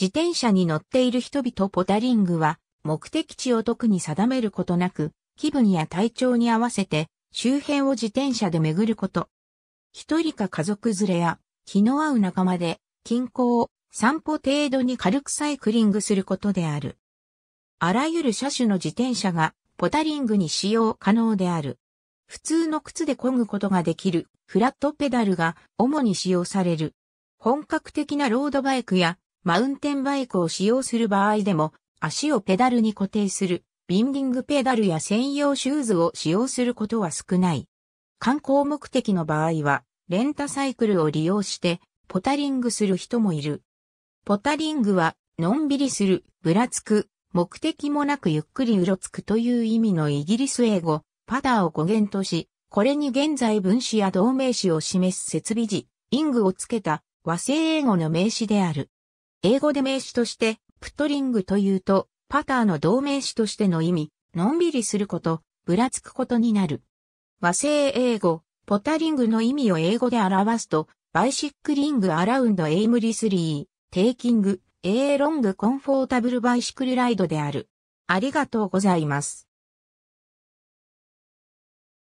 自転車に乗っている人々ポタリングは目的地を特に定めることなく気分や体調に合わせて周辺を自転車で巡ること。一人か家族連れや気の合う仲間で近郊を散歩程度に軽くサイクリングすることである。あらゆる車種の自転車がポタリングに使用可能である。普通の靴で漕ぐことができるフラットペダルが主に使用される。本格的なロードバイクやマウンテンバイクを使用する場合でも、足をペダルに固定する、ビンディングペダルや専用シューズを使用することは少ない。観光目的の場合は、レンタサイクルを利用して、ポタリングする人もいる。ポタリングは、のんびりする、ぶらつく、目的もなくゆっくりうろつくという意味のイギリス英語、パターを語源とし、これに現在分子や同名詞を示す設備時、イングをつけた和製英語の名詞である。英語で名詞として、プットリングというと、パターの同名詞としての意味、のんびりすること、ぶらつくことになる。和製英語、ポタリングの意味を英語で表すと、バイシックリングアラウンドエイムリスリー、テイキング、エーロングコンフォータブルバイシクルライドである。ありがとうございます。